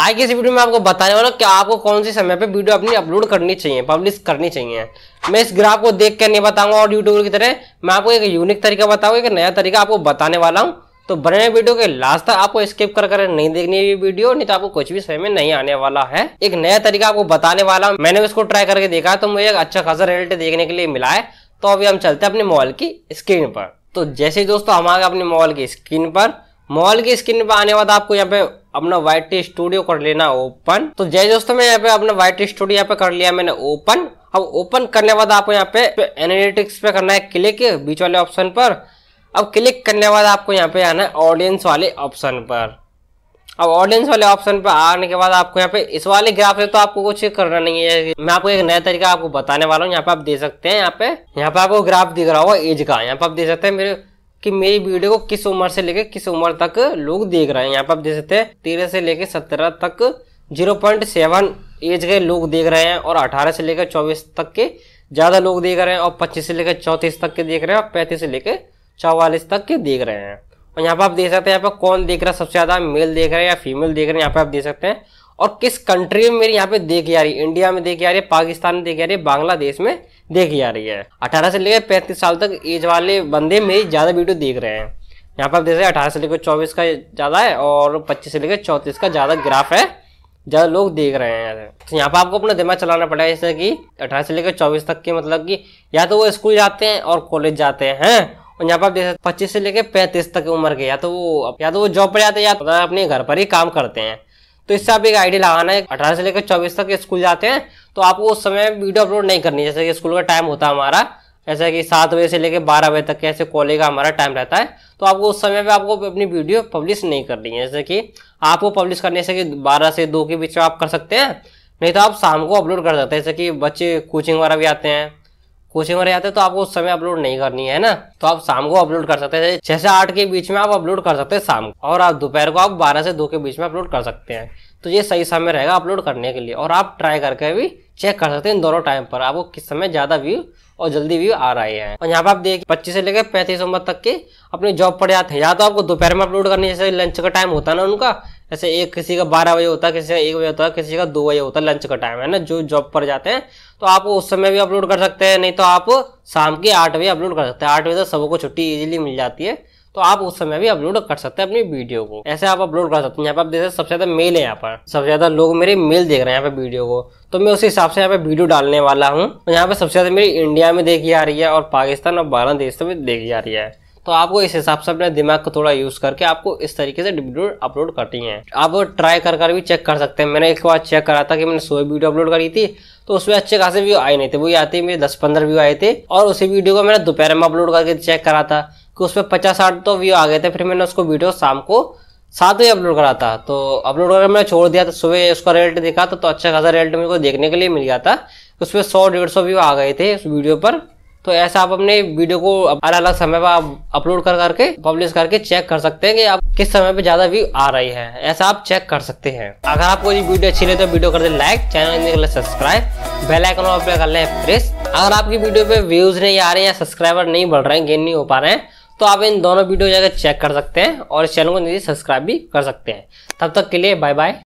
आज की इस वीडियो में आपको बताने वाला हूँ कि आपको कौन से समय पे वीडियो अपनी अपलोड करनी चाहिए पब्लिश करनी चाहिए मैं इस ग्राफ को देख कर नहीं बताऊंगा और यूट्यूबर की तरह मैं आपको एक यूनिक तरीका बताऊंगा एक नया तरीका आपको बताने वाला हूँ तो बने वीडियो के लास्ट तक आपको स्किप कर कर नहीं देखनी है ये वीडियो नहीं तो आपको कुछ भी समय में नहीं आने वाला है एक नया तरीका आपको बताने वाला हूँ मैंने उसको ट्राई करके देखा तो मुझे एक अच्छा खासा रिजल्ट देखने के लिए मिला है तो अभी हम चलते हैं अपने मोबाइल की स्क्रीन पर तो जैसे दोस्तों हम आगे अपने मोबाइल की स्क्रीन पर मोबाइल की स्क्रीन पर आने वाला आपको यहाँ पे अपना वाइट स्टूडियो कर लेना ओपन तो जय दोस्तों में यहाँ पे अपना वाइट स्टूडियो यहाँ पे कर लिया मैंने ओपन अब ओपन करने बाद आपको यहाँ पे एनालिटिक्स पे करना है क्लिक बीच वाले ऑप्शन पर अब क्लिक करने बाद आपको यहाँ पे आना है ऑडियंस वाले ऑप्शन पर अब ऑडियंस वाले ऑप्शन पर आने के बाद आपको यहाँ पे इस वाले ग्राफ से तो आपको कुछ करना नहीं है मैं आपको एक नया तरीका आपको बताने वाला हूँ यहाँ पे आप देख सकते हैं यहाँ पे यहाँ पे आपको ग्राफ दिख रहा होगा एज का यहाँ पे आप देख सकते हैं मेरे कि मेरी वीडियो को किस उम्र से लेकर किस उम्र तक लोग देख रहे हैं यहाँ पर आप देख सकते हैं तेरह से लेकर सत्रह तक जीरो पॉइंट सेवन एज के लोग देख रहे हैं और अठारह से लेकर चौबीस तक के ज़्यादा लोग देख रहे हैं और पच्चीस से लेकर चौंतीस तक के देख रहे हैं और पैंतीस से लेकर चौवालीस तक के देख रहे हैं और यहाँ पर आप देख सकते हैं यहाँ पर कौन देख रहा है सबसे ज़्यादा मेल देख रहे हैं या फीमेल देख रहे हैं यहाँ पर आप देख सकते हैं और किस कंट्री में मेरी यहाँ पे देखी आ रही है इंडिया में देखी आ रही है पाकिस्तान में देखी आ रही है बांग्लादेश में देखी जा रही है अठारह से लेकर पैंतीस साल तक एज वाले बंदे में ज़्यादा वीडियो देख रहे हैं यहाँ पर आप देख रहे हैं अठारह से लेकर चौबीस का ज़्यादा है और पच्चीस से लेकर चौंतीस का ज़्यादा ग्राफ है ज़्यादा लोग देख रहे हैं तो यहाँ पर आपको अपना दिमाग चलाना पड़ेगा जैसे कि अठारह से लेकर चौबीस तक के मतलब कि या तो वो स्कूल जाते हैं और कॉलेज जाते हैं और यहाँ पर आप देख सकते पच्चीस से लेकर पैंतीस तक उम्र के या तो वो या तो वो जॉब पर जाते हैं या तो अपने घर पर ही काम करते हैं तो इससे आप एक आइडिया लगाना है अठारह से लेकर चौबीस तक स्कूल जाते हैं तो आपको उस समय वीडियो अपलोड नहीं करनी जैसे कि स्कूल का टाइम होता है हमारा जैसे कि सात बजे से लेकर बारह बजे तक ऐसे कॉलेज का हमारा टाइम रहता है तो आपको उस समय पे आपको अपनी वीडियो पब्लिश नहीं करनी है जैसे कि आपको पब्लिश करने से कि बारह से दो के बीच में आप कर सकते हैं नहीं तो आप शाम को अपलोड कर सकते हैं जैसे कि बच्चे कोचिंग वगैरह भी आते हैं वगैरह आते हैं तो आपको उस समय अपलोड नहीं करनी है ना तो आप शाम को अपलोड कर सकते हैं छह से आठ के बीच में आप अपलोड कर सकते हैं शाम को और आप दोपहर को आप बारह से दो के बीच में अपलोड कर सकते हैं तो ये सही समय रहेगा अपलोड करने के लिए और आप ट्राई करके भी चेक कर सकते हैं इन दोनों टाइम पर आपको किस समय ज़्यादा व्यू और जल्दी व्यू आ रहे हैं और यहाँ पर आप देखिए पच्चीस से लेकर पैंतीस उम्र तक के अपनी जॉब पड़ जाते तो हैं या तो आपको दोपहर में अपलोड करनी जैसे लंच का टाइम होता है ना उनका जैसे एक किसी का बारह बजे होता है किसी का एक बजे होता है किसी का दो बजे होता है लंच का टाइम है ना जो जॉब पर जाते हैं तो आप उस समय भी अपलोड कर सकते हैं नहीं तो आप शाम के आठ बजे अपलोड कर सकते हैं आठ बजे तक तो सबको छुट्टी ईजिली मिल जाती है तो आप उस समय भी अपलोड कर सकते हैं अपनी वीडियो को ऐसे आप अपलोड कर सकते हैं यहाँ पर आप देख सकते सबसे ज़्यादा मेल है यहाँ पर सबसे ज़्यादा लोग मेरे मेल देख रहे हैं यहाँ पे वीडियो को तो मैं उस हिसाब से यहाँ पे वीडियो डालने वाला हूँ यहाँ पे सबसे ज़्यादा मेरी इंडिया में देखी आ रही है और पाकिस्तान और बांग्लादेश में देखी आ रही है तो आपको इस हिसाब से अपने दिमाग को थोड़ा यूज करके आपको इस तरीके से वीडियो अपलोड करती है आप ट्राई कर कर भी चेक कर सकते हैं मैंने एक बार चेक करा था कि मैंने सोए वीडियो अपलोड करी थी तो उसमें अच्छे खासे व्यू आए नहीं थे वही आते मेरे दस पंद्रह व्यू आए थे और उसी वीडियो को मैंने दोपहर में अपलोड करके चेक करा था कि उसमें पचास साठ तो व्यू आ गए थे फिर मैंने उसको वीडियो शाम को साथ ही अपलोड करा था तो अपलोड कर मैंने छोड़ दिया था सुबह उसका रेल्ट देखा था तो अच्छा खासा रेल्ट मेरे को देखने के लिए मिल गया था उसमें सौ डेढ़ सौ व्यू आ गए थे उस वीडियो पर तो ऐसा आप अपने वीडियो को अलग अलग समय पर आप अपलोड कर करके पब्लिश करके चेक कर सकते हैं कि आप किस समय पे ज़्यादा व्यू आ रही है ऐसा आप चेक कर सकते हैं अगर आपको ये वीडियो अच्छी लगे तो वीडियो कर दे like channel subscribe bell icon और कर ले प्रेस अगर आपकी वीडियो पे व्यूज़ नहीं आ रहे हैं सब्सक्राइबर नहीं बढ़ रहे हैं गेन नहीं हो पा रहे हैं तो आप इन दोनों वीडियो जाकर चेक कर सकते हैं और इस चैनल को सब्सक्राइब भी कर सकते हैं तब तक के लिए बाय बाय